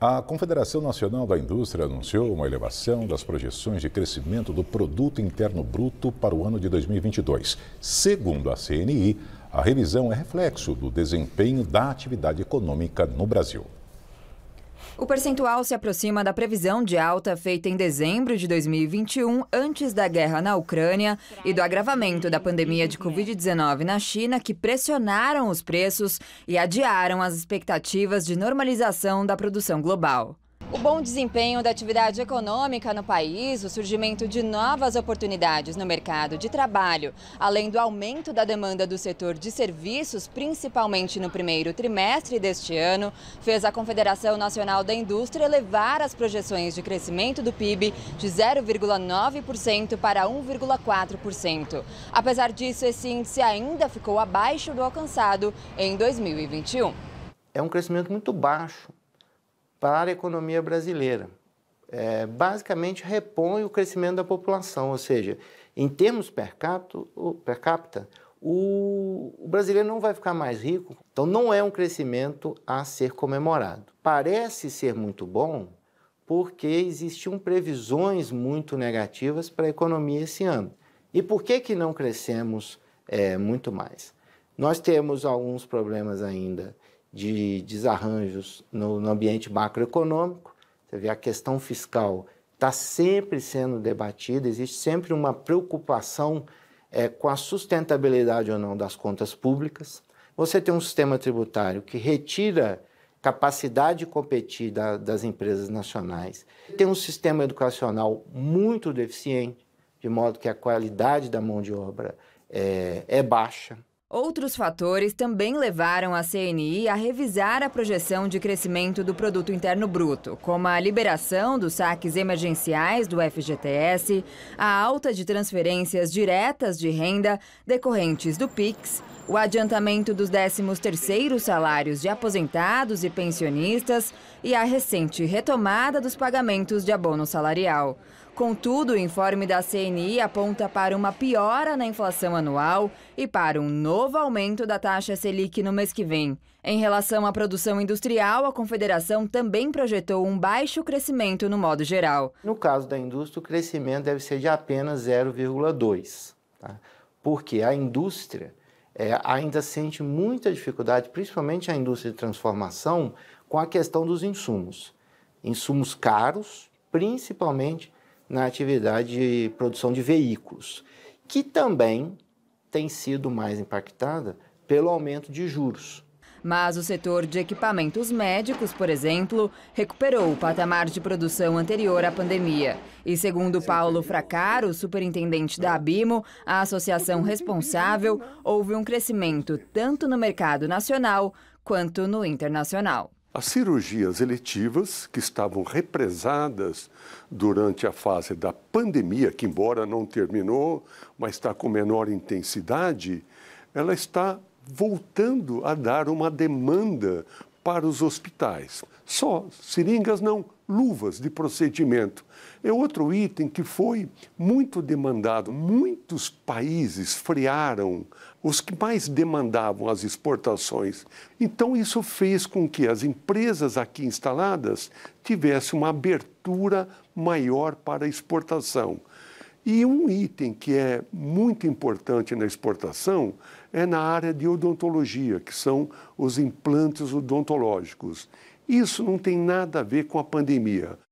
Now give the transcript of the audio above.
A Confederação Nacional da Indústria anunciou uma elevação das projeções de crescimento do Produto Interno Bruto para o ano de 2022. Segundo a CNI, a revisão é reflexo do desempenho da atividade econômica no Brasil. O percentual se aproxima da previsão de alta feita em dezembro de 2021, antes da guerra na Ucrânia e do agravamento da pandemia de Covid-19 na China, que pressionaram os preços e adiaram as expectativas de normalização da produção global. O bom desempenho da atividade econômica no país, o surgimento de novas oportunidades no mercado de trabalho, além do aumento da demanda do setor de serviços, principalmente no primeiro trimestre deste ano, fez a Confederação Nacional da Indústria elevar as projeções de crescimento do PIB de 0,9% para 1,4%. Apesar disso, esse índice ainda ficou abaixo do alcançado em 2021. É um crescimento muito baixo para a economia brasileira. É, basicamente repõe o crescimento da população, ou seja, em termos per capita, per capita o, o brasileiro não vai ficar mais rico, então não é um crescimento a ser comemorado. Parece ser muito bom, porque existiam previsões muito negativas para a economia esse ano. E por que, que não crescemos é, muito mais? Nós temos alguns problemas ainda de desarranjos no, no ambiente macroeconômico. Você vê a questão fiscal está sempre sendo debatida, existe sempre uma preocupação é, com a sustentabilidade ou não das contas públicas. Você tem um sistema tributário que retira capacidade de competir da, das empresas nacionais. Tem um sistema educacional muito deficiente, de modo que a qualidade da mão de obra é, é baixa. Outros fatores também levaram a CNI a revisar a projeção de crescimento do produto interno bruto, como a liberação dos saques emergenciais do FGTS, a alta de transferências diretas de renda decorrentes do Pix, o adiantamento dos 13º salários de aposentados e pensionistas e a recente retomada dos pagamentos de abono salarial. Contudo, o informe da CNI aponta para uma piora na inflação anual e para um novo novo aumento da taxa Selic no mês que vem. Em relação à produção industrial, a Confederação também projetou um baixo crescimento no modo geral. No caso da indústria, o crescimento deve ser de apenas 0,2, tá? porque a indústria é, ainda sente muita dificuldade, principalmente a indústria de transformação, com a questão dos insumos. Insumos caros, principalmente na atividade de produção de veículos, que também tem sido mais impactada pelo aumento de juros. Mas o setor de equipamentos médicos, por exemplo, recuperou o patamar de produção anterior à pandemia. E segundo Paulo Fracaro, superintendente da ABIMO, a associação responsável, houve um crescimento tanto no mercado nacional quanto no internacional. As cirurgias eletivas que estavam represadas durante a fase da pandemia, que embora não terminou, mas está com menor intensidade, ela está voltando a dar uma demanda para os hospitais. Só seringas não, luvas de procedimento. É outro item que foi muito demandado. Muitos países frearam os que mais demandavam as exportações. Então, isso fez com que as empresas aqui instaladas tivessem uma abertura maior para exportação. E um item que é muito importante na exportação é na área de odontologia, que são os implantes odontológicos. Isso não tem nada a ver com a pandemia.